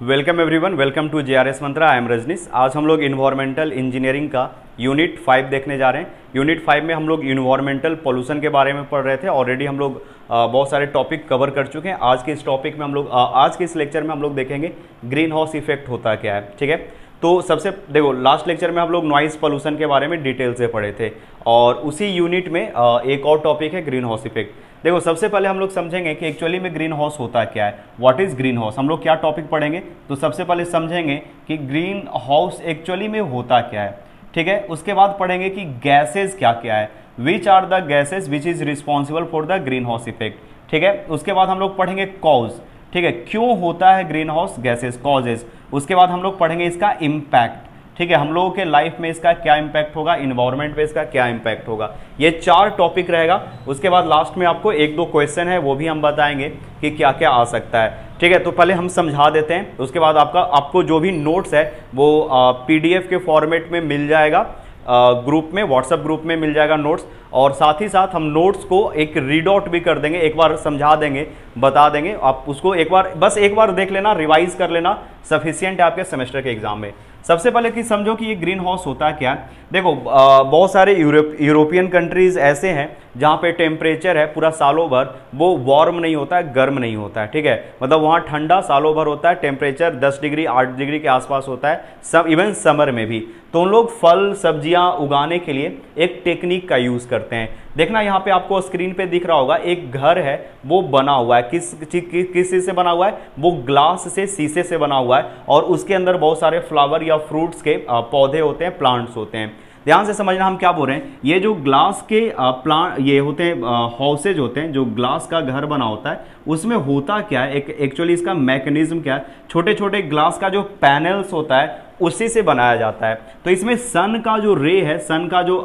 welcome everyone welcome to J R S Mantra I am Rajnish आज हम लोग इन्वायरमेंटल इंजीनियरिंग का यूनिट फाइव देखने जा रहे हैं यूनिट फाइव में हम लोग इन्वायरमेंटल पोल्यूशन के बारे में पढ़ रहे थे ऑलरेडी हम लोग बहुत सारे टॉपिक कवर कर चुके हैं आज के इस टॉपिक में हम लोग आज के इस लेक्चर में हम लोग देखेंगे ग्रीन हाउस इफेक्ट होता क्या है ठीक है तो सबसे देखो लास्ट लेक्चर में हम लोग नॉइज़ पोल्यूशन के बारे में डिटेल से पढ़े थे और उसी यूनिट में एक और टॉपिक है ग्रीन हाउस इफेक्ट देखो सबसे पहले हम लोग समझेंगे कि एक्चुअली में ग्रीन हाउस होता क्या है व्हाट इज ग्रीन हाउस हम लोग क्या टॉपिक पढ़ेंगे तो सबसे पहले समझेंगे कि ग्रीन हाउस एक्चुअली में होता क्या है ठीक है उसके बाद पढ़ेंगे कि गैसेज क्या क्या है which are the gases which is responsible for the green house effect ठीक है उसके बाद हम लोग पढ़ेंगे कॉज ठीक है क्यों होता है ग्रीन हाउस गैसेज कॉजेज उसके बाद हम लोग पढ़ेंगे इसका इम्पैक्ट ठीक है हम लोगों के लाइफ में इसका क्या इम्पैक्ट होगा इन्वायरमेंट पे इसका क्या इम्पैक्ट होगा ये चार टॉपिक रहेगा उसके बाद लास्ट में आपको एक दो क्वेश्चन है वो भी हम बताएंगे कि क्या क्या आ सकता है ठीक है तो पहले हम समझा देते हैं उसके बाद आपका आपको जो भी नोट्स है वो पी के फॉर्मेट में मिल जाएगा ग्रुप में व्हाट्सएप ग्रुप में मिल जाएगा नोट्स और साथ ही साथ हम नोट्स को एक रीड आउट भी कर देंगे एक बार समझा देंगे बता देंगे आप उसको एक बार बस एक बार देख लेना रिवाइज कर लेना सफिशियंट है आपके सेमेस्टर के एग्जाम में सबसे पहले कि समझो कि ये ग्रीन हाउस होता क्या देखो बहुत सारे यूरोप यूरोपियन कंट्रीज़ ऐसे हैं जहाँ पे टेम्परेचर है पूरा सालों भर वो वार्म नहीं होता है गर्म नहीं होता है ठीक है मतलब वहाँ ठंडा सालों भर होता है टेम्परेचर 10 डिग्री 8 डिग्री के आसपास होता है सब इवन समर में भी तो उन लोग फल सब्जियाँ उगाने के लिए एक टेक्निक का यूज़ करते हैं देखना यहाँ पे आपको स्क्रीन पे दिख रहा होगा एक घर है वो बना हुआ है किस कि, कि, किस चीज़ से बना हुआ है वो ग्लास से शीशे से बना हुआ है और उसके अंदर बहुत सारे फ्लावर या फ्रूट्स के पौधे होते हैं प्लांट्स होते हैं ध्यान से समझना हम क्या बोल रहे हैं ये जो ग्लास के प्लांट ये होते हैं हाउसेज होते हैं जो ग्लास का घर बना होता है उसमें होता क्या है एक एक्चुअली इसका मैकेनिज्म क्या है छोटे छोटे ग्लास का जो पैनल्स होता है उसी से बनाया जाता है तो इसमें सन का जो रे है सन का जो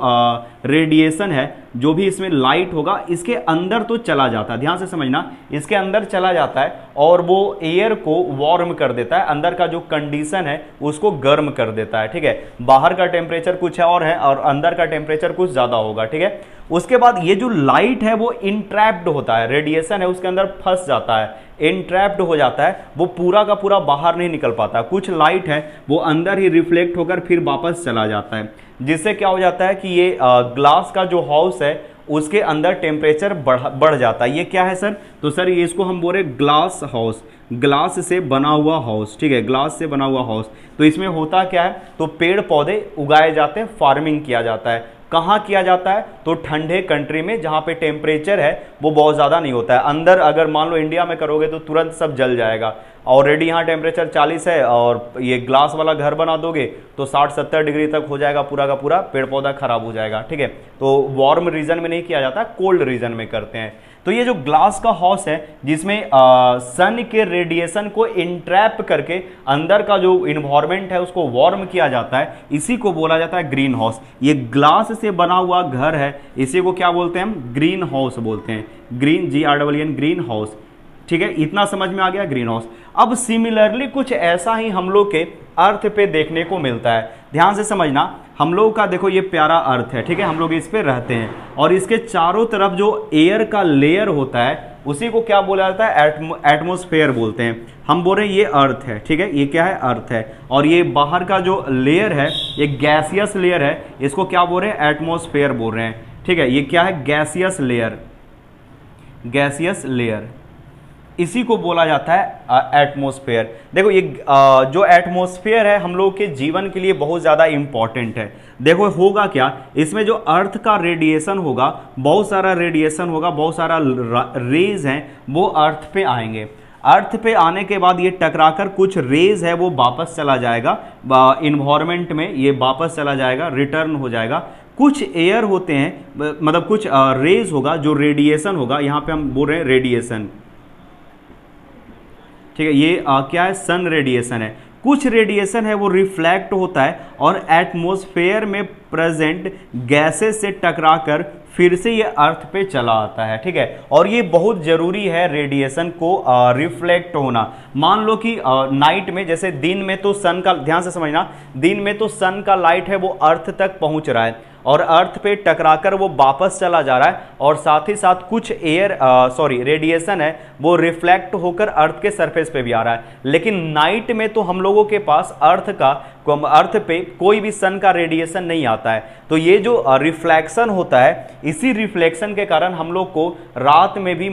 रेडिएशन है जो भी इसमें लाइट होगा इसके अंदर तो चला जाता है ध्यान से समझना इसके अंदर चला जाता है और वो एयर को वार्म कर देता है अंदर का जो कंडीशन है उसको गर्म कर देता है ठीक है बाहर का टेम्परेचर कुछ है और है और अंदर का टेम्परेचर कुछ ज़्यादा होगा ठीक है उसके बाद ये जो लाइट है वो इंट्रैप्ड होता है रेडिएशन है उसके अंदर फंस जाता है इंट्रैप्ड हो जाता है वो पूरा का पूरा बाहर नहीं निकल पाता कुछ लाइट है वो अंदर ही रिफ्लेक्ट होकर फिर वापस चला जाता है जिससे क्या हो जाता है कि ये ग्लास का जो हाउस है उसके अंदर टेम्परेचर बढ़ बढ़ जाता है ये क्या है सर तो सर ये इसको हम बोल रहे ग्लास हाउस ग्लास से बना हुआ हाउस ठीक है ग्लास से बना हुआ हाउस तो इसमें होता क्या है तो पेड़ पौधे उगाए जाते हैं फार्मिंग किया जाता है कहाँ किया जाता है तो ठंडे कंट्री में जहाँ पे टेम्परेचर है वो बहुत ज़्यादा नहीं होता है अंदर अगर मान लो इंडिया में करोगे तो तुरंत सब जल जाएगा ऑलरेडी यहाँ टेम्परेचर 40 है और ये ग्लास वाला घर बना दोगे तो 60-70 डिग्री तक हो जाएगा पूरा का पूरा पेड़ पौधा खराब हो जाएगा ठीक है तो वार्म रीजन में नहीं किया जाता कोल्ड रीजन में करते हैं तो ये जो ग्लास का हाउस है जिसमें सन के रेडिएशन को इंट्रैप करके अंदर का जो इन्वायरमेंट है उसको वार्म किया जाता है इसी को बोला जाता है ग्रीन हाउस ये ग्लास से बना हुआ घर है इसी को क्या बोलते हैं हम ग्रीन हाउस बोलते हैं green G R double N green house ठीक है इतना समझ में आ गया ग्रीन हाउस अब सिमिलरली कुछ ऐसा ही हम लोग के अर्थ पे देखने को मिलता है ध्यान से समझना हम लोग का देखो ये प्यारा अर्थ है ठीक है हम लोग इस पर रहते हैं और इसके चारों तरफ जो एयर का लेयर होता है उसी को क्या बोला जाता है एटमोसफेयर बोलते हैं हम बोल रहे हैं ये अर्थ है ठीक है ये क्या है अर्थ है और ये बाहर का जो लेयर है ये गैसियस लेयर है इसको क्या बोल रहे हैं एटमोसफेयर बोल रहे हैं ठीक है ये क्या है गैसियस लेयर गैसियस लेयर इसी को बोला जाता है एटमोस्फेयर देखो ये आ, जो एटमोसफेयर है हम लोग के जीवन के लिए बहुत ज़्यादा इम्पॉर्टेंट है देखो होगा क्या इसमें जो अर्थ का रेडिएशन होगा बहुत सारा रेडिएशन होगा बहुत सारा रेज हैं वो अर्थ पे आएंगे अर्थ पे आने के बाद ये टकराकर कुछ रेज है वो वापस चला जाएगा इन्वामेंट में ये वापस चला जाएगा रिटर्न हो जाएगा कुछ एयर होते हैं मतलब कुछ रेज होगा जो रेडिएशन होगा यहाँ पे हम बोल रहे हैं रेडिएशन ठीक है ये आ, क्या है सन रेडिएशन है कुछ रेडिएशन है वो रिफ्लेक्ट होता है और एटमोसफेयर में प्रेजेंट गैसेस से टकराकर फिर से ये अर्थ पे चला आता है ठीक है और ये बहुत ज़रूरी है रेडिएशन को रिफ्लेक्ट होना मान लो कि आ, नाइट में जैसे दिन में तो सन का ध्यान से समझना दिन में तो सन का लाइट है वो अर्थ तक पहुंच रहा है और अर्थ पे टकराकर वो वापस चला जा रहा है और साथ ही साथ कुछ एयर सॉरी रेडिएशन है वो रिफ्लेक्ट होकर अर्थ के सरफेस पे भी आ रहा है लेकिन नाइट में तो हम लोगों के पास अर्थ का अर्थ पे कोई भी सन का रेडिएशन नहीं आता है तो ये जो रिफ्लेक्शन होता है इसी रिफ्लेक्शन के कारण हम लोग को रात में भी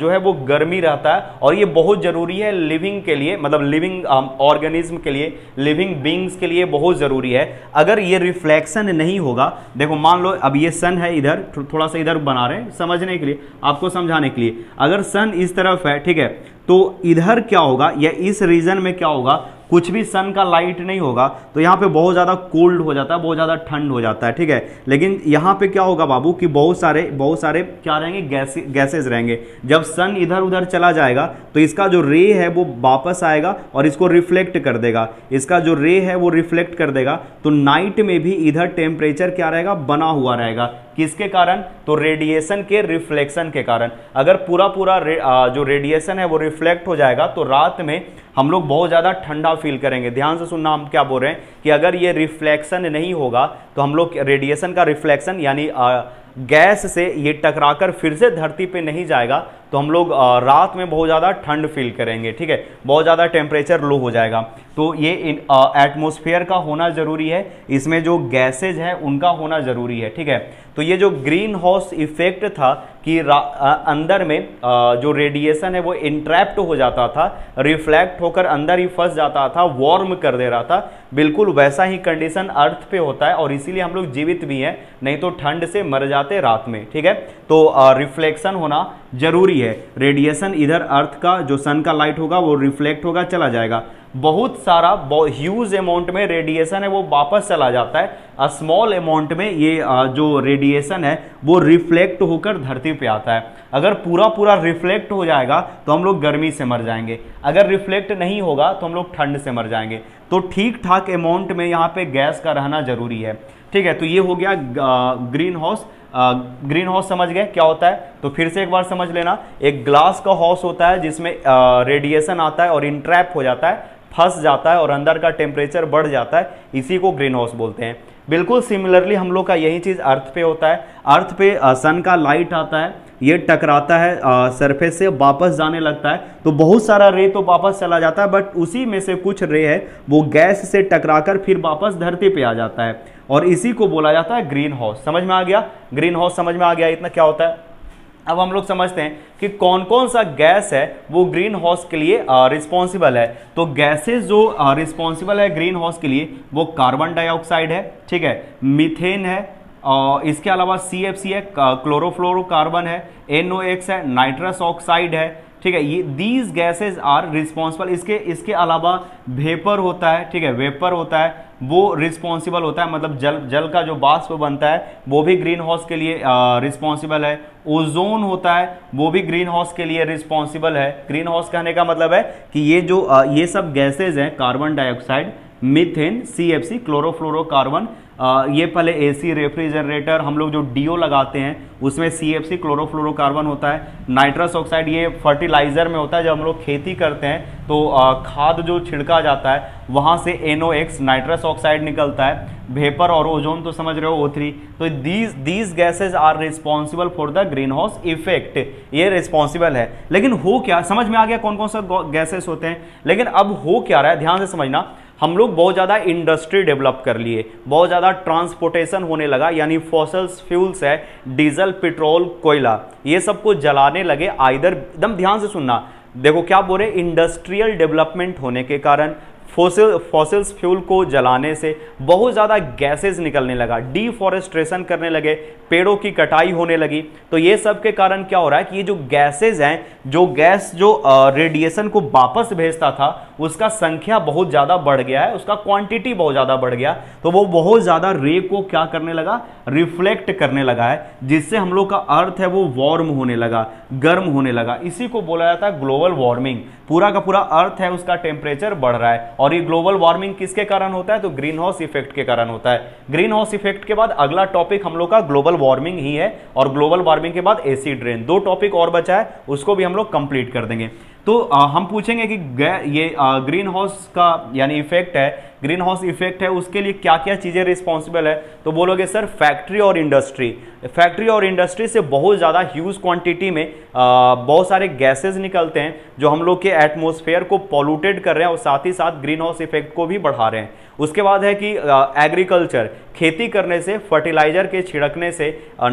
जो है वो गर्मी रहता है और ये बहुत ज़रूरी है लिविंग के लिए मतलब लिविंग ऑर्गेनिज्म के लिए लिविंग बींग्स के लिए बहुत ज़रूरी है अगर ये रिफ्लेक्शन नहीं होगा देखो मान लो अब ये सन है इधर थोड़ा सा इधर बना रहे हैं समझने के लिए आपको समझाने के लिए अगर सन इस तरफ है ठीक है तो इधर क्या होगा या इस रीजन में क्या होगा कुछ भी सन का लाइट नहीं होगा तो यहाँ पे बहुत ज़्यादा कोल्ड हो जाता है बहुत ज़्यादा ठंड हो जाता है ठीक है लेकिन यहाँ पे क्या होगा बाबू कि बहुत सारे बहुत सारे क्या रहेंगे गैसे गैसेज रहेंगे जब सन इधर उधर चला जाएगा तो इसका जो रे है वो वापस आएगा और इसको रिफ्लेक्ट कर देगा इसका जो रे है वो रिफ्लेक्ट कर देगा तो नाइट में भी इधर टेम्परेचर क्या रहेगा बना हुआ रहेगा किसके कारण तो रेडिएशन के रिफ्लेक्शन के कारण अगर पूरा पूरा रे, आ, जो रेडिएशन है वो रिफ्लेक्ट हो जाएगा तो रात में हम लोग बहुत ज़्यादा ठंडा फील करेंगे ध्यान से सुनना हम क्या बोल रहे हैं कि अगर ये रिफ्लेक्शन नहीं होगा तो हम लोग रेडिएशन का रिफ्लेक्शन यानी गैस से ये टकराकर फिर से धरती पे नहीं जाएगा तो हम लोग रात में बहुत ज़्यादा ठंड फील करेंगे ठीक है बहुत ज़्यादा टेम्परेचर लो हो जाएगा तो ये एटमोसफियर का होना ज़रूरी है इसमें जो गैसेज हैं उनका होना ज़रूरी है ठीक है तो ये जो ग्रीन हाउस इफेक्ट था कि आ, अंदर में आ, जो रेडिएशन है वो इंट्रैप्ट हो जाता था रिफ्लेक्ट होकर अंदर ही फंस जाता था वार्म कर दे रहा था बिल्कुल वैसा ही कंडीशन अर्थ पे होता है और इसीलिए हम लोग जीवित भी हैं नहीं तो ठंड से मर जाते रात में ठीक है तो रिफ्लेक्शन होना जरूरी है रेडिएशन इधर अर्थ का जो सन का लाइट होगा वो रिफ्लेक्ट होगा चला जाएगा बहुत सारा ह्यूज अमाउंट में रेडिएशन है वो वापस चला जाता है स्मॉल अमाउंट में ये जो रेडिएशन है वो रिफ्लेक्ट होकर धरती पे आता है अगर पूरा पूरा रिफ्लेक्ट हो जाएगा तो हम लोग गर्मी से मर जाएंगे अगर रिफ्लेक्ट नहीं होगा तो हम लोग ठंड से मर जाएंगे तो ठीक ठाक अमाउंट में यहाँ पे गैस का रहना जरूरी है ठीक है तो ये हो गया ग्रीन हाउस ग्रीन हाउस समझ गए क्या होता है तो फिर से एक बार समझ लेना एक ग्लास का हाउस होता है जिसमें रेडिएशन आता है और इंट्रैप हो जाता है फंस जाता है और अंदर का टेम्परेचर बढ़ जाता है इसी को ग्रीन हाउस बोलते हैं बिल्कुल सिमिलरली हम लोग का यही चीज़ अर्थ पे होता है अर्थ पे सन का लाइट आता है ये टकराता है सरफेस से वापस जाने लगता है तो बहुत सारा रे तो वापस चला जाता है बट उसी में से कुछ रे है वो गैस से टकराकर फिर वापस धरती पे आ जाता है और इसी को बोला जाता है ग्रीन हाउस समझ में आ गया ग्रीन हाउस समझ में आ गया इतना क्या होता है अब हम लोग समझते हैं कि कौन कौन सा गैस है वो ग्रीन हाउस के लिए रिस्पॉन्सिबल है तो गैसेस जो रिस्पॉन्सिबल है ग्रीन हाउस के लिए वो कार्बन डाइऑक्साइड है ठीक है मीथेन है और इसके अलावा सी एफ सी है क्लोरोफ्लोरोकार्बन है एन है नाइट्रस ऑक्साइड है ठीक है ये दीज गैसेज आर रिस्पॉन्सिबल इसके इसके अलावा वेपर होता है ठीक है वेपर होता है वो रिस्पॉन्सिबल होता है मतलब जल जल का जो बाष्प बनता है वो भी ग्रीन हाउस के लिए रिस्पॉन्सिबल है ओजोन होता है वो भी ग्रीन हाउस के लिए रिस्पॉन्सिबल है ग्रीन हाउस कहने का मतलब है कि ये जो आ, ये सब गैसेज हैं carbon dioxide methane C F C chlorofluorocarbon ये पहले एसी रेफ्रिजरेटर हम लोग जो डीओ लगाते हैं उसमें सीएफसी क्लोरोफ्लोरोकार्बन होता है नाइट्रस ऑक्साइड ये फर्टिलाइज़र में होता है जब हम लोग खेती करते हैं तो खाद जो छिड़का जाता है वहाँ से एनओएक्स नाइट्रस ऑक्साइड निकलता है भेपर और ओजोन तो समझ रहे हो ओ थ्री तो these these gases are responsible for the green house effect ये रिस्पॉन्सिबल है लेकिन हो क्या समझ में आ गया कौन कौन सा गैसेस होते हैं लेकिन अब हो क्या रहा है ध्यान से समझना हम लोग बहुत ज़्यादा इंडस्ट्री डेवलप कर लिए बहुत ज़्यादा ट्रांसपोर्टेशन होने लगा यानी फॉसल्स फ्यूल्स है डीजल पेट्रोल कोयला ये सब को जलाने लगे आइधर एकदम ध्यान से सुनना देखो क्या बोल रहे इंडस्ट्रियल डेवलपमेंट होने के कारण फोसिल फॉसिल्स फ्यूल को जलाने से बहुत ज़्यादा गैसेस निकलने लगा डिफॉरेस्ट्रेशन करने लगे पेड़ों की कटाई होने लगी तो ये सब के कारण क्या हो रहा है कि ये जो गैसेज हैं जो गैस जो रेडिएशन को वापस भेजता था उसका संख्या बहुत ज़्यादा बढ़ गया है उसका क्वांटिटी बहुत ज़्यादा बढ़ गया तो वो बहुत ज़्यादा रे को क्या करने लगा रिफ्लेक्ट करने लगा है जिससे हम लोग का अर्थ है वो वार्म होने लगा गर्म होने लगा इसी को बोला जाता है ग्लोबल वार्मिंग पूरा का पूरा अर्थ है उसका टेम्परेचर बढ़ रहा है और ये ग्लोबल वार्मिंग किसके कारण होता है तो ग्रीन हाउस इफेक्ट के कारण होता है ग्रीन हाउस इफेक्ट के बाद अगला टॉपिक हम लोग का ग्लोबल वार्मिंग ही है और ग्लोबल वार्मिंग के बाद एसी ड्रेन दो टॉपिक और बचा है उसको भी हम लोग कंप्लीट कर देंगे तो आ, हम पूछेंगे कि ये ग्रीन हाउस का यानी इफेक्ट है ग्रीन हाउस इफेक्ट है उसके लिए क्या क्या चीज़ें रिस्पॉन्सिबल है तो बोलोगे सर फैक्ट्री और इंडस्ट्री फैक्ट्री और इंडस्ट्री से बहुत ज़्यादा ह्यूज क्वांटिटी में बहुत सारे गैसेज निकलते हैं जो हम लोग के एटमोसफेयर को पॉल्यूटेड कर रहे हैं और साथ ही साथ ग्रीन हाउस इफेक्ट को भी बढ़ा रहे हैं उसके बाद है कि एग्रीकल्चर खेती करने से फर्टिलाइजर के छिड़कने से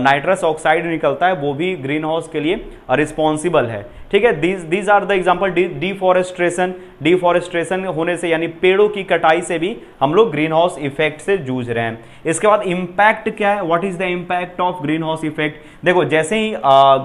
नाइट्रस ऑक्साइड निकलता है वो भी ग्रीन हाउस के लिए रिस्पॉन्सिबल है ठीक है these these are the example deforestation deforestation होने से यानी पेड़ों की कटाई से भी हम लोग ग्रीन हाउस इफेक्ट से जूझ रहे हैं इसके बाद इम्पैक्ट क्या है what is the impact of green house effect देखो जैसे ही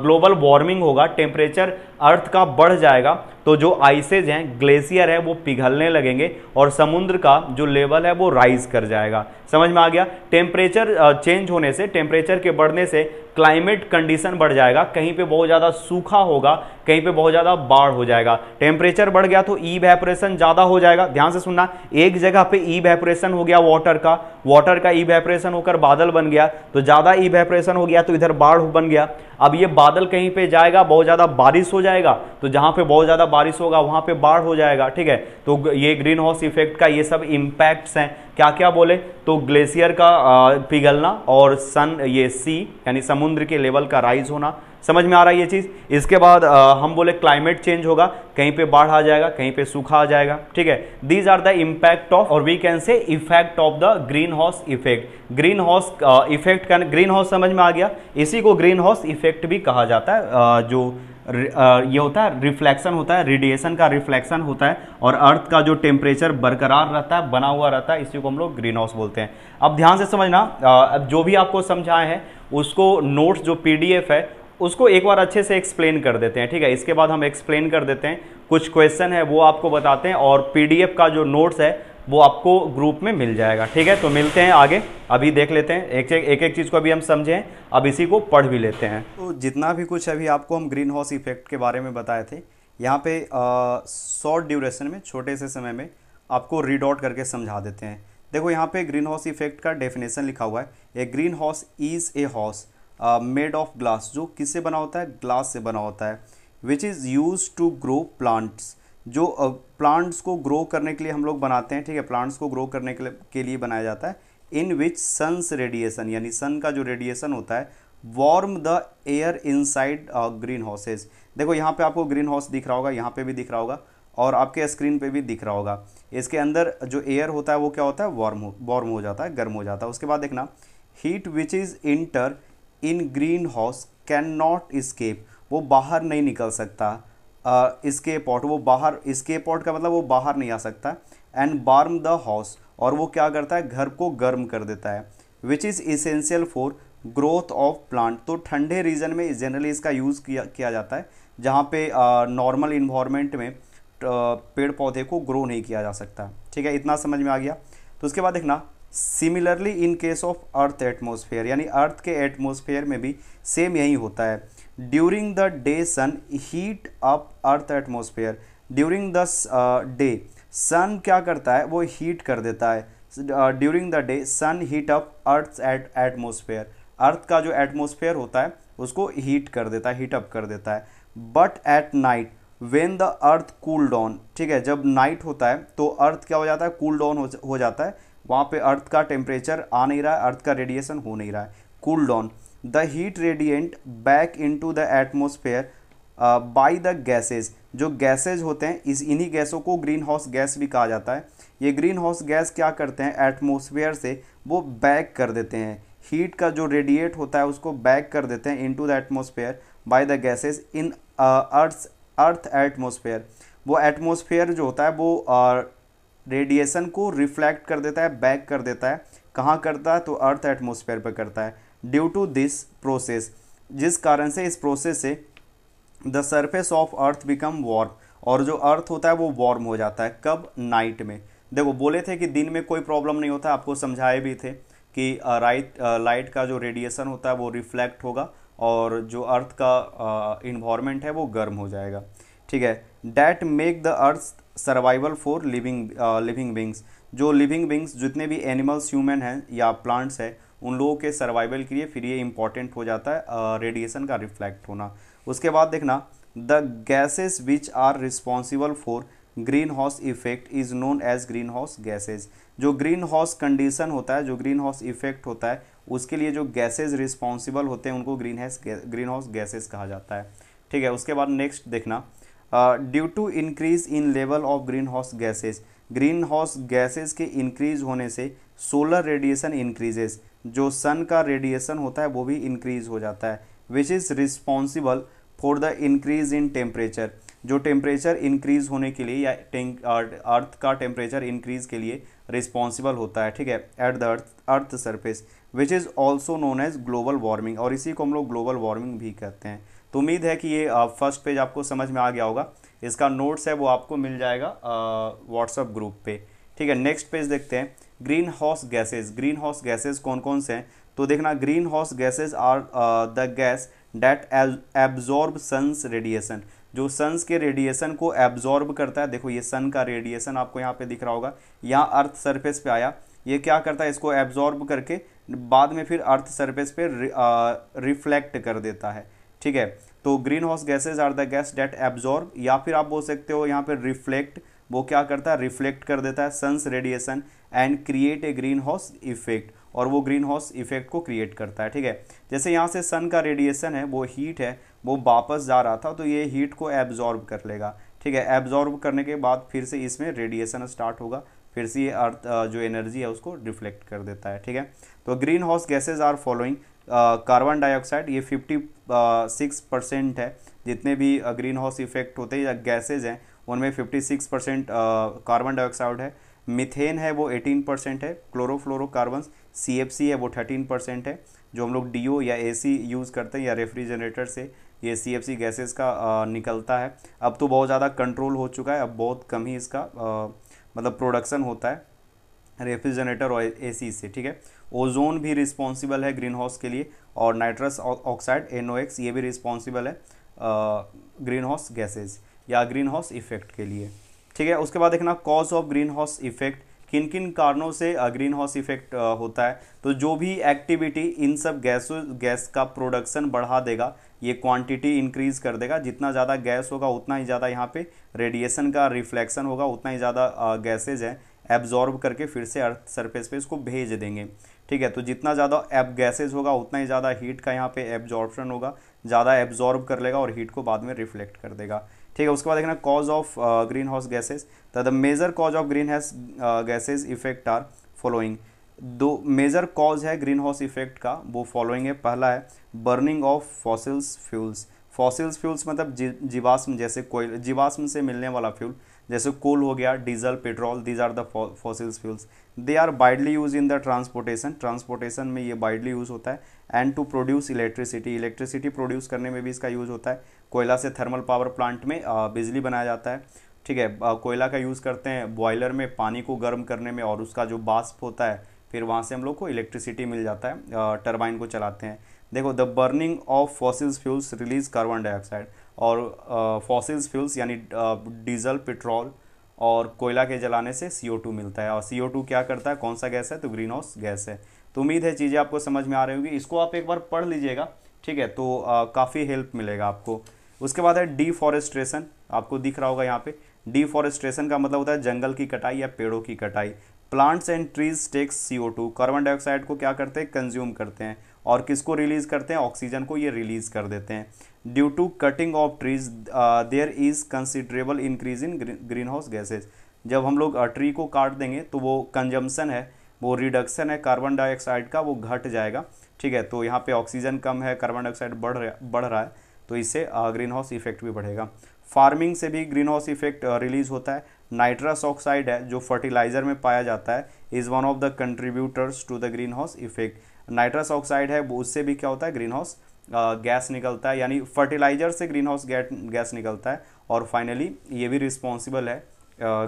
ग्लोबल वार्मिंग होगा टेम्परेचर अर्थ का बढ़ जाएगा तो जो आइसेज हैं ग्लेशियर है वो पिघलने लगेंगे और समुद्र का जो लेवल है वो राइज कर जाएगा समझ में आ गया टेम्परेचर चेंज होने से टेम्परेचर के बढ़ने से क्लाइमेट कंडीशन बढ़ जाएगा कहीं पे बहुत ज़्यादा सूखा होगा कहीं पे बहुत ज़्यादा बाढ़ हो जाएगा टेम्परेचर बढ़ गया तो ई वैपरेशन ज़्यादा हो जाएगा ध्यान से सुनना एक जगह पे ई वैपरेशन हो गया वाटर का वाटर का ई वैपरेशन होकर बादल बन गया तो ज़्यादा ई वैपरेशन हो गया तो इधर बाढ़ बन गया अब ये बादल कहीं पे जाएगा बहुत ज़्यादा बारिश हो जाएगा तो जहाँ पर बहुत ज़्यादा बारिश होगा वहाँ पे बाढ़ हो जाएगा ठीक है तो ये ग्रीन हाउस इफेक्ट का ये सब इम्पैक्ट्स हैं क्या क्या बोले तो ग्लेशियर का पिघलना और सन ये सी यानी समुद्र के लेवल का राइज होना समझ में आ रहा है ये चीज़ इसके बाद आ, हम बोले क्लाइमेट चेंज होगा कहीं पे बाढ़ आ जाएगा कहीं पे सूखा आ जाएगा ठीक है these are the impact of और we can say effect of the green house effect green house effect का ग्रीन हाउस समझ में आ गया इसी को ग्रीन हाउस इफेक्ट भी कहा जाता है आ, जो ये होता है रिफ्लेक्शन होता है रेडिएशन का रिफ्लेक्शन होता है और अर्थ का जो टेम्परेचर बरकरार रहता है बना हुआ रहता है इसी को हम लोग ग्रीन हाउस बोलते हैं अब ध्यान से समझना अब जो भी आपको समझाए हैं उसको नोट्स जो पीडीएफ है उसको एक बार अच्छे से एक्सप्लेन कर देते हैं ठीक है इसके बाद हम एक्सप्लेन कर देते हैं कुछ क्वेश्चन है वो आपको बताते हैं और पीडीएफ का जो नोट्स है वो आपको ग्रुप में मिल जाएगा ठीक है तो मिलते हैं आगे अभी देख लेते हैं एक एक एक चीज़ को अभी हम समझें अब इसी को पढ़ भी लेते हैं तो जितना भी कुछ अभी आपको हम ग्रीन हाउस इफेक्ट के बारे में बताए थे यहाँ पे शॉर्ट ड्यूरेशन में छोटे से समय में आपको रीडॉट करके समझा देते हैं देखो यहाँ पे ग्रीन हाउस इफेक्ट का डेफिनेशन लिखा हुआ है a green house is a house made of glass जो किससे बना होता है ग्लास से बना होता है which is use to grow plants जो प्लांट्स को ग्रो करने के लिए हम लोग बनाते हैं ठीक है प्लांट्स को ग्रो करने के लिए, के लिए बनाया जाता है इन विच सन्स रेडिएशन यानी सन का जो रेडिएशन होता है warm the air inside green houses देखो यहाँ पे आपको ग्रीन हाउस दिख रहा होगा यहाँ पे भी दिख रहा होगा और आपके स्क्रीन पे भी दिख रहा होगा इसके अंदर जो एयर होता है वो क्या होता है वार्म हो वार्म हो जाता है गर्म हो जाता है उसके बाद देखना heat which is enter in green house can not escape वो बाहर नहीं निकल सकता इसके पॉट वो बाहर इसके पॉट का मतलब वो बाहर नहीं आ सकता एंड बार्म द हाउस और वो क्या करता है घर को गर्म कर देता है which is essential for growth of plant तो ठंडे रीजन में जनरली इसका यूज़ किया किया जाता है जहाँ पे नॉर्मल इन्वामेंट में पेड़ पौधे को ग्रो नहीं किया जा सकता ठीक है इतना समझ में आ गया तो उसके बाद देखना similarly in case of earth atmosphere यानी अर्थ के एटमोसफेयर में भी सेम यही होता है during the day sun heat up earth atmosphere during the day sun क्या करता है वो हीट कर देता है during the day sun heat up earth at atmosphere earth का जो एटमोसफेयर होता है उसको हीट कर देता है हीट अप कर देता है but at night when the earth cool down ठीक है जब नाइट होता है तो अर्थ क्या हो जाता है कूल डाउन हो, हो जाता है वहाँ पे अर्थ का टेम्परेचर आ नहीं रहा है अर्थ का रेडिएशन हो नहीं रहा है cool down the heat radiant back into the atmosphere by the gases जो गैसेज होते हैं इस इन्हीं गैसों को ग्रीन हाउस गैस भी कहा जाता है ये ग्रीन हाउस गैस क्या करते हैं एटमोसफेयर से वो बैक कर देते हैं हीट का जो रेडिएट होता है उसको बैक कर देते हैं into the atmosphere by the gases in earth earth atmosphere वो एटमोसफेयर जो होता है वो रेडिएशन uh, को रिफ्लेक्ट कर देता है बैक कर देता है कहाँ करता है तो अर्थ एटमोसफेयर पर करता है ड्यू टू दिस प्रोसेस जिस कारण से इस प्रोसेस से the surface of earth become warm और जो अर्थ होता है वो वार्म हो जाता है कब नाइट में देखो बोले थे कि दिन में कोई प्रॉब्लम नहीं होता आपको समझाए भी थे कि राइट लाइट का जो रेडिएशन होता है वो रिफ्लेक्ट होगा और जो अर्थ का इन्वायरमेंट है वो गर्म हो जाएगा ठीक है that make the earth survival for living living beings जो लिविंग बींग्स जितने भी एनिमल्स ह्यूमन हैं या प्लांट्स हैं उन लोगों के सर्वाइवल के लिए फिर ये इंपॉर्टेंट हो जाता है रेडिएशन का रिफ्लेक्ट होना उसके बाद देखना the gases which are responsible for green house effect is known as green house gases जो ग्रीन हाउस कंडीशन होता है जो ग्रीन हाउस इफेक्ट होता है उसके लिए जो गैसेज रिस्पॉन्सिबल होते हैं उनको green house green house gases कहा जाता है ठीक है उसके बाद नेक्स्ट देखना due to increase in level of green house gases green house gases के इंक्रीज होने से सोलर रेडिएशन इंक्रीजेस जो सन का रेडिएशन होता है वो भी इंक्रीज हो जाता है which is responsible for the increase in temperature जो टेम्परेचर इंक्रीज होने के लिए या अर्थ का टेम्परेचर इंक्रीज के लिए रिस्पॉन्सिबल होता है ठीक है at the earth earth surface which is also known as global warming और इसी को हम लोग ग्लोबल वार्मिंग भी कहते हैं तो उम्मीद है कि ये फर्स्ट पेज आपको समझ में आ गया होगा इसका नोट्स है वो आपको मिल जाएगा व्हाट्सअप ग्रुप पे ठीक है नेक्स्ट पेज देखते हैं green house gases green house gases कौन कौन से हैं तो देखना green house gases are the gas that absorb sun's radiation जो सन्स के रेडिएशन को एब्जॉर्ब करता है देखो ये सन का रेडिएशन आपको यहाँ पे दिख रहा होगा यहाँ अर्थ सरफेस पे आया ये क्या करता है इसको एब्जॉर्ब करके बाद में फिर अर्थ सरफेस पे रिफ्लेक्ट कर देता है ठीक है तो green house gases are the gas that absorb या फिर आप बोल सकते हो यहाँ पर रिफ्लेक्ट वो क्या करता है रिफ्लेक्ट कर देता है sun's radiation and create a green house effect और वो ग्रीन हाउस इफेक्ट को क्रिएट करता है ठीक है जैसे यहाँ से सन का रेडिएशन है वो हीट है वो वापस जा रहा था तो ये हीट को एब्जॉर्ब कर लेगा ठीक है एब्जॉर्ब करने के बाद फिर से इसमें रेडिएशन स्टार्ट होगा फिर से ये अर्थ जो एनर्जी है उसको रिफ्लेक्ट कर देता है ठीक है तो green house gases are following carbon dioxide ये फिफ्टी सिक्स परसेंट है जितने भी ग्रीन हाउस इफेक्ट होते हैं या गैसेज हैं उनमें fifty six percent carbon dioxide है मिथेन है वो 18 परसेंट है क्लोरोफ्लोरोकार्बन्स सी एफ सी है वो 13 परसेंट है जो हम लोग डी ओ या ए सी यूज़ करते हैं या रेफ्रिजरेटर से ये सी एफ सी गैसेज का आ, निकलता है अब तो बहुत ज़्यादा कंट्रोल हो चुका है अब बहुत कम ही इसका आ, मतलब प्रोडक्शन होता है रेफ्रिजरेटर और ए सी से ठीक है ओजोन भी रिस्पॉन्सिबल है ग्रीन हाउस के लिए और नाइट्रस ऑक्साइड एन ये भी रिस्पॉन्सिबल है ग्रीन हाउस गैसेज या ग्रीन हाउस इफेक्ट के लिए ठीक है उसके बाद देखना cause of green house effect किन किन कारणों से ग्रीन हाउस इफेक्ट होता है तो जो भी एक्टिविटी इन सब गैसों गैस का प्रोडक्शन बढ़ा देगा ये क्वांटिटी इंक्रीज कर देगा जितना ज़्यादा गैस होगा उतना ही ज़्यादा यहाँ पे रेडिएशन का रिफ्लेक्शन होगा उतना ही ज़्यादा गैसेज हैं एब्जॉर्ब करके फिर से अर्थ सरफेस पे इसको भेज देंगे ठीक है तो जितना ज़्यादा एब गैसेज होगा उतना ही ज़्यादा हीट का यहाँ पे एब्जॉर्बन होगा ज़्यादा एब्जॉर्ब कर लेगा और हीट को बाद में रिफ्लेक्ट कर देगा ठीक है उसके बाद देखना cause of green house gases the major cause of green house gases effect are following दो मेजर कॉज है ग्रीन हाउस इफेक्ट का वो फॉलोइंग है पहला है burning of fossils fuels fossils fuels मतलब जी, जीवाश्म जैसे कोयल जीवाश्म से मिलने वाला फ्यूल जैसे कोल हो गया diesel petrol these are the fossils fuels they are widely use in the transportation transportation में ये वाइडली यूज होता है and to produce electricity electricity produce करने में भी इसका यूज होता है कोयला से थर्मल पावर प्लांट में बिजली बनाया जाता है ठीक है कोयला का यूज़ करते हैं बॉयलर में पानी को गर्म करने में और उसका जो बाष्प होता है फिर वहाँ से हम लोग को इलेक्ट्रिसिटी मिल जाता है टर्बाइन को चलाते हैं देखो the burning of fossils fuels release carbon dioxide और फॉसिल्स फ्यूल्स यानी डीजल पेट्रोल और कोयला के जलाने से सी मिलता है और सी क्या करता है कौन सा गैस है तो ग्रीन हाउस गैस है तो उम्मीद है चीज़ें आपको समझ में आ रही होगी इसको आप एक बार पढ़ लीजिएगा ठीक है तो काफ़ी हेल्प मिलेगा आपको उसके बाद है डिफॉरेस्ट्रेशन आपको दिख रहा होगा यहाँ पे डिफॉरेस्ट्रेशन का मतलब होता है जंगल की कटाई या पेड़ों की कटाई plants and trees takes C O two carbon dioxide को क्या करते हैं कंज्यूम करते हैं और किसको रिलीज़ करते हैं ऑक्सीजन को ये रिलीज़ कर देते हैं due to cutting of trees there is considerable increase in green house gases जब हम लोग ट्री को काट देंगे तो वो कंजम्पन है वो रिडक्शन है कार्बन डाइऑक्साइड का वो घट जाएगा ठीक है तो यहाँ पे ऑक्सीजन कम है कार्बन डाइऑक्साइड बढ़ रहा बढ़ रहा है तो इससे ग्रीन हाउस इफेक्ट भी बढ़ेगा फार्मिंग से भी ग्रीन हाउस इफेक्ट रिलीज होता है नाइट्रस ऑक्साइड है जो फर्टिलाइजर में पाया जाता है is one of the contributors to the green house effect nitrous oxide है उससे भी क्या होता है ग्रीन हाउस गैस निकलता है यानी फर्टिलाइजर से ग्रीन हाउस गैस निकलता है और फाइनली ये भी रिस्पॉन्सिबल है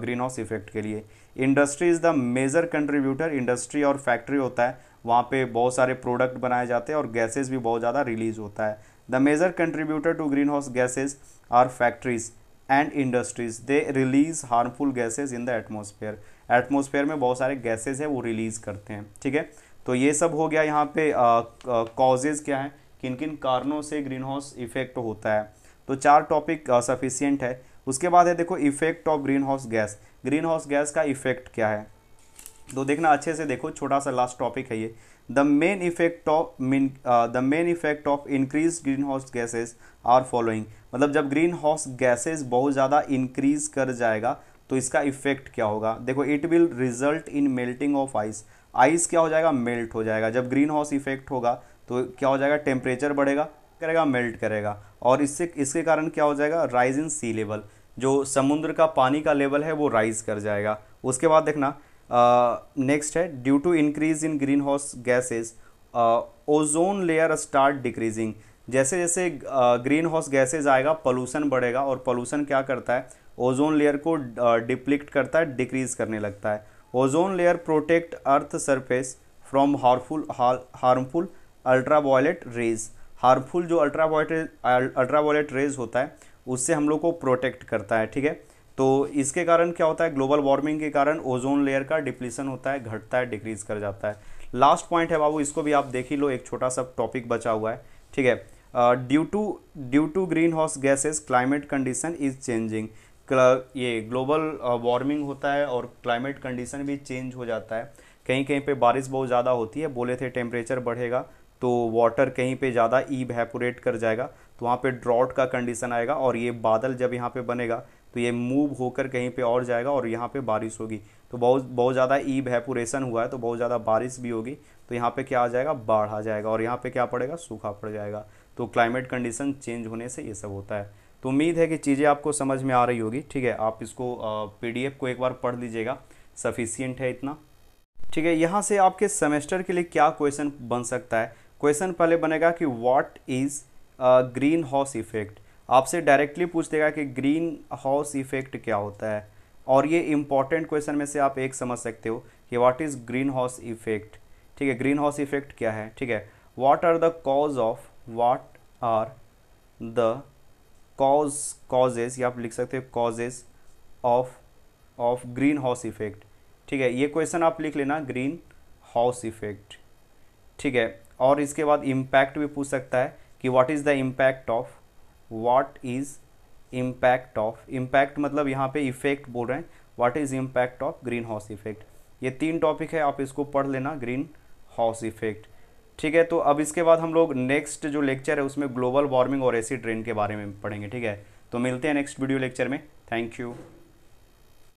ग्रीन हाउस इफेक्ट के लिए industry is the major contributor industry और फैक्ट्री होता है वहाँ पे बहुत सारे प्रोडक्ट बनाए जाते हैं और गैसेज भी बहुत ज़्यादा रिलीज होता है the major contributor to green house gases are factories and industries they release harmful gases in the atmosphere atmosphere में बहुत सारे गैसेज हैं वो रिलीज़ करते हैं ठीक है तो ये सब हो गया यहाँ पे कॉजेज़ क्या हैं किन किन कारणों से ग्रीन हाउस इफेक्ट होता है तो चार टॉपिक सफिशियंट है उसके बाद है देखो effect of green house gas green house gas का इफेक्ट क्या है तो देखना अच्छे से देखो छोटा सा लास्ट टॉपिक है ये the main effect of mean the main effect of increase green house gases are following मतलब जब ग्रीन हाउस गैसेज बहुत ज़्यादा इंक्रीज कर जाएगा तो इसका इफेक्ट क्या होगा देखो it will result in melting of ice ice क्या हो जाएगा मेल्ट हो जाएगा जब ग्रीन हाउस इफेक्ट होगा तो क्या हो जाएगा टेम्परेचर बढ़ेगा करेगा मेल्ट करेगा और इससे इसके कारण क्या हो जाएगा राइज इन सी लेवल जो समुद्र का पानी का लेवल है वो राइज कर जाएगा उसके बाद देखना नेक्स्ट uh, है due to increase in green house gases ozone layer start decreasing जैसे जैसे ग्रीन हाउस गैसेज आएगा पोलूसन बढ़ेगा और पोलूसन क्या करता है ओजोन लेयर को डिप्लिक्ट uh, करता है डिक्रीज करने लगता है ozone layer protect earth surface from harmful harmful ultra violet rays harmful जो ultra violet ultra violet rays होता है उससे हम लोग को प्रोटेक्ट करता है ठीक है तो इसके कारण क्या होता है ग्लोबल वार्मिंग के कारण ओजोन लेयर का डिप्लीसन होता है घटता है डिक्रीज कर जाता है लास्ट पॉइंट है बाबू इसको भी आप देख ही लो एक छोटा सा टॉपिक बचा हुआ है ठीक है due to due to green house gases climate condition is changing ये ग्लोबल वार्मिंग uh, होता है और क्लाइमेट कंडीशन भी चेंज हो जाता है कहीं कहीं पे बारिश बहुत ज़्यादा होती है बोले थे टेम्परेचर बढ़ेगा तो वाटर कहीं पे ज़्यादा ईवेपोरेट कर जाएगा तो वहाँ पे ड्रॉट का कंडीशन आएगा और ये बादल जब यहाँ पे बनेगा तो ये मूव होकर कहीं पे और जाएगा और यहाँ पे बारिश होगी तो बहुत बहुत ज़्यादा ई वेपोरेशन हुआ है तो बहुत ज़्यादा बारिश भी होगी तो यहाँ पे क्या आ जाएगा बाढ़ आ जाएगा और यहाँ पे क्या पड़ेगा सूखा पड़ जाएगा तो क्लाइमेट कंडीशन चेंज होने से ये सब होता है तो उम्मीद है कि चीज़ें आपको समझ में आ रही होगी ठीक है आप इसको पी को एक बार पढ़ लीजिएगा सफिशियंट है इतना ठीक है यहाँ से आपके सेमेस्टर के लिए क्या क्वेश्चन बन सकता है क्वेश्चन पहले बनेगा कि what is green house effect आपसे डायरेक्टली पूछ देगा कि ग्रीन हाउस इफेक्ट क्या होता है और ये इम्पॉर्टेंट क्वेश्चन में से आप एक समझ सकते हो कि what is green house effect ठीक है ग्रीन हाउस इफेक्ट क्या है ठीक है what are the cause of what are the cause causes या आप लिख सकते हो causes of of green house effect ठीक है ये क्वेश्चन आप लिख लेना ग्रीन हाउस इफेक्ट ठीक है और इसके बाद इम्पैक्ट भी पूछ सकता है कि what is the impact of what is impact of impact मतलब यहाँ पे इफेक्ट बोल रहे हैं what is impact of green house effect ये तीन टॉपिक है आप इसको पढ़ लेना ग्रीन हाउस इफेक्ट ठीक है तो अब इसके बाद हम लोग नेक्स्ट जो लेक्चर है उसमें ग्लोबल वार्मिंग और एसिड रेन के बारे में पढ़ेंगे ठीक है तो मिलते हैं नेक्स्ट वीडियो लेक्चर में थैंक यू